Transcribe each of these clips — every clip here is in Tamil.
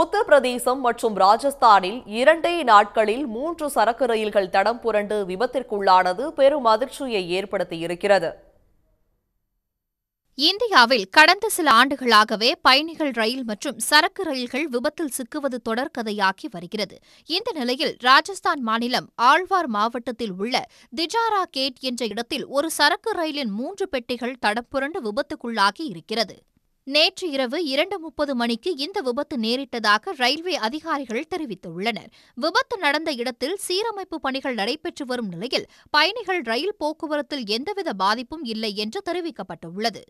உத்தரப்பிரதேசம் மற்றும் ராஜஸ்தானில் இரண்டே நாட்களில் மூன்று சரக்கு ரயில்கள் தடம் புரண்டு விபத்திற்குள்ளானது பெரும் அதிர்ச்சியை ஏற்படுத்தியிருக்கிறது இந்தியாவில் கடந்த சில ஆண்டுகளாகவே பயணிகள் ரயில் மற்றும் சரக்கு ரயில்கள் விபத்தில் சிக்குவது தொடர்கதையாகி வருகிறது இந்த நிலையில் ராஜஸ்தான் மாநிலம் ஆழ்வார் மாவட்டத்தில் உள்ள திஜாரா கேட் என்ற இடத்தில் ஒரு சரக்கு ரயிலின் மூன்று பெட்டிகள் தடப்புரண்டு விபத்துக்குள்ளாகி இருக்கிறது நேற்று இரவு இரண்டு முப்பது மணிக்கு இந்த விபத்து நேரிட்டதாக ரயில்வே அதிகாரிகள் தெரிவித்துள்ளனர் விபத்து நடந்த இடத்தில் சீரமைப்பு பணிகள் நடைபெற்று வரும் நிலையில் பயணிகள் ரயில் போக்குவரத்தில் எந்தவித பாதிப்பும் இல்லை என்று தெரிவிக்கப்பட்டுள்ளது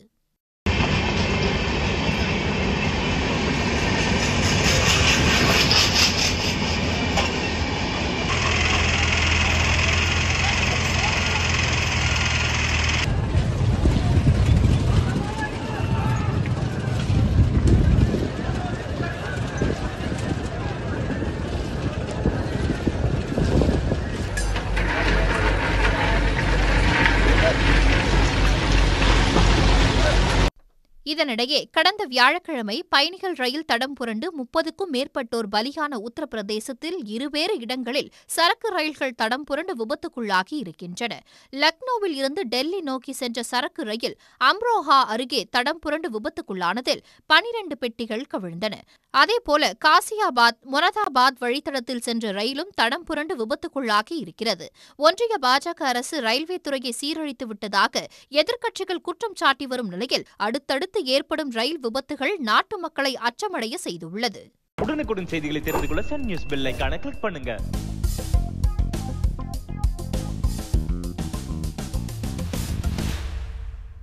இதனிடையே கடந்த வியாழக்கிழமை பயணிகள் ரயில் தடம் புரண்டு முப்பதுக்கும் மேற்பட்டோர் பலியான உத்தரப்பிரதேசத்தில் இருவேறு இடங்களில் சரக்கு ரயில்கள் தடம் புரண்டு விபத்துக்குள்ளாகி இருக்கின்றன லக்னோவில் இருந்து டெல்லி நோக்கி சென்ற சரக்கு ரயில் அம்ரோஹா அருகே தடம் புரண்டு விபத்துக்குள்ளானதில் பனிரண்டு பெட்டிகள் கவிழ்ந்தன அதேபோல காசியாபாத் மொரதாபாத் வழித்தடத்தில் சென்ற ரயிலும் தடம் புரண்டு விபத்துக்குள்ளாகி இருக்கிறது ஒன்றிய பாஜக அரசு ரயில்வே துறையை சீரழித்து விட்டதாக எதிர்க்கட்சிகள் குற்றம் சாட்டி வரும் நிலையில் அடுத்தடுத்து ஏற்படும் ரயில் விபத்துகள் நாட்டு மக்களை அச்சமடைய செய்துள்ளது உடனுக்குடன் செய்திகளை தெரிந்து கொள்ள சன் நியூஸ் பெல் ஐக்கான கிளிக் பண்ணுங்க